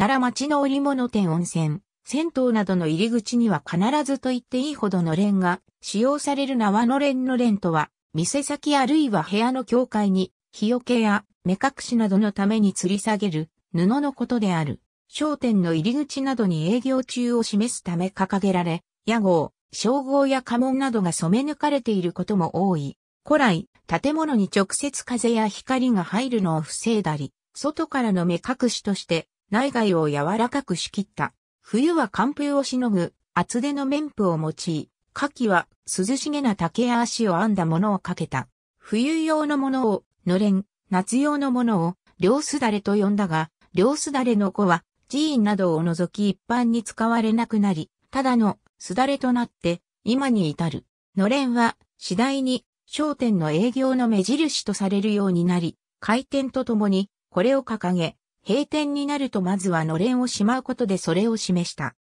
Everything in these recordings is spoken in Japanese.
奈良町の織物店温泉、銭湯などの入り口には必ずと言っていいほどのれんが使用される縄のれんのれんとは、店先あるいは部屋の境界に、日よけや目隠しなどのために吊り下げる布のことである。商店の入り口などに営業中を示すため掲げられ、屋号、称号や家紋などが染め抜かれていることも多い。古来、建物に直接風や光が入るのを防いだり、外からの目隠しとして内外を柔らかく仕切った。冬は寒風をしのぐ厚手の綿布を用い、夏季は涼しげな竹や足を編んだものをかけた。冬用のものを、のれん、夏用のものを、両すだれと呼んだが、両すだれの子は、寺院などを除き一般に使われなくなり、ただのすだれとなって、今に至る。のれんは、次第に、商店の営業の目印とされるようになり、開店とともに、これを掲げ、閉店になるとまずはのれんをしまうことでそれを示した。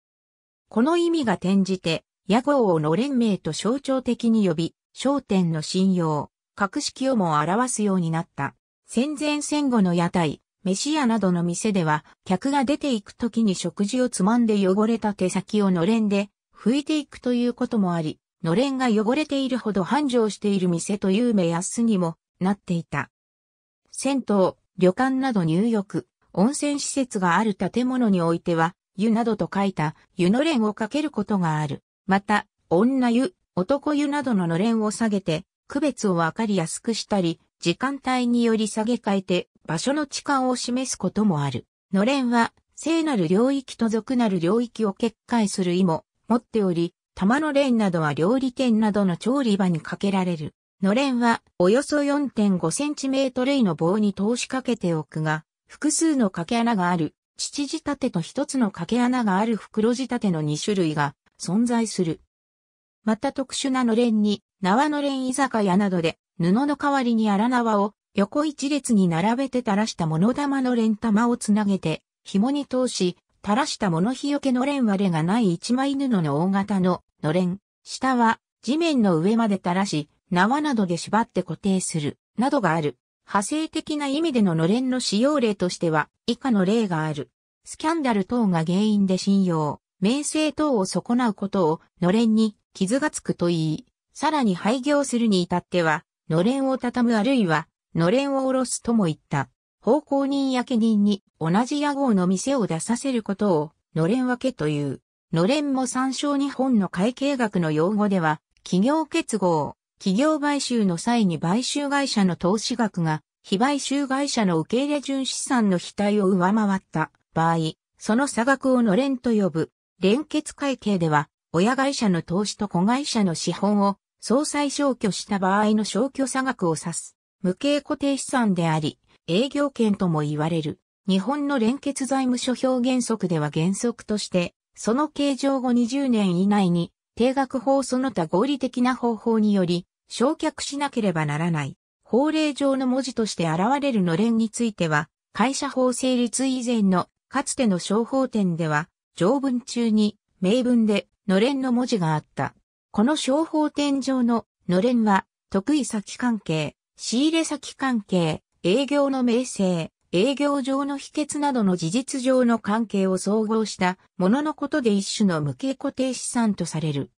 この意味が転じて、屋号をのれん名と象徴的に呼び、商店の信用、格式をも表すようになった。戦前戦後の屋台、飯屋などの店では、客が出ていく時に食事をつまんで汚れた手先をのれんで拭いていくということもあり、のれんが汚れているほど繁盛している店という目安にもなっていた。銭湯、旅館など入浴、温泉施設がある建物においては、湯などと書いた湯のれんをかけることがある。また、女湯、男湯などののれんを下げて、区別をわかりやすくしたり、時間帯により下げ替えて、場所の地間を示すこともある。のれんは、聖なる領域と俗なる領域を決壊する意も持っており、玉のれんなどは料理店などの調理場にかけられる。のれんは、およそ4.5センチメートル位の棒に通しかけておくが、複数の掛け穴がある、七仕立てと一つの掛け穴がある袋仕立ての2種類が存在する。また特殊なのれんに、縄のれん居酒屋などで、布の代わりに荒縄を横一列に並べて垂らした物玉のれん玉をつなげて、紐に通し、垂らした物日よけのれん割れがない一枚布の大型ののれん、下は地面の上まで垂らし、縄などで縛って固定する、などがある。派生的な意味でののれんの使用例としては、以下の例がある。スキャンダル等が原因で信用、名声等を損なうことを、のれんに傷がつくといい、さらに廃業するに至っては、のれんを畳むあるいは、のれんを下ろすとも言った。奉公人や家人に同じ屋号の店を出させることを、のれん分けという。のれんも参照日本の会計学の用語では、企業結合、企業買収の際に買収会社の投資額が、非買収会社の受け入れ純資産の非対を上回った場合、その差額をのれんと呼ぶ、連結会計では、親会社の投資と子会社の資本を相殺消去した場合の消去差額を指す、無形固定資産であり、営業権とも言われる。日本の連結財務諸表原則では原則として、その計上後20年以内に定額法その他合理的な方法により、焼却しなければならない。法令上の文字として現れるのれんについては、会社法成立以前のかつての商法店では、条文中に名文でのれんの文字があった。この商法店上ののれんは、得意先関係、仕入れ先関係、営業の名声、営業上の秘訣などの事実上の関係を総合したもののことで一種の無形固定資産とされる。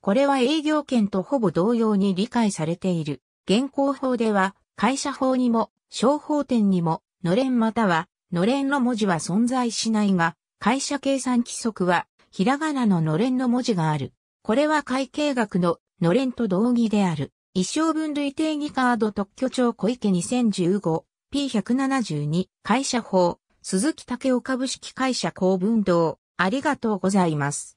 これは営業権とほぼ同様に理解されている。現行法では、会社法にも、商法典にも、のれんまたは、のれんの文字は存在しないが、会社計算規則は、ひらがなののれんの文字がある。これは会計学ののれんと同義である。一生分類定義カード特許庁小池2015 P172 会社法鈴木武雄株式会社公文堂ありがとうございます。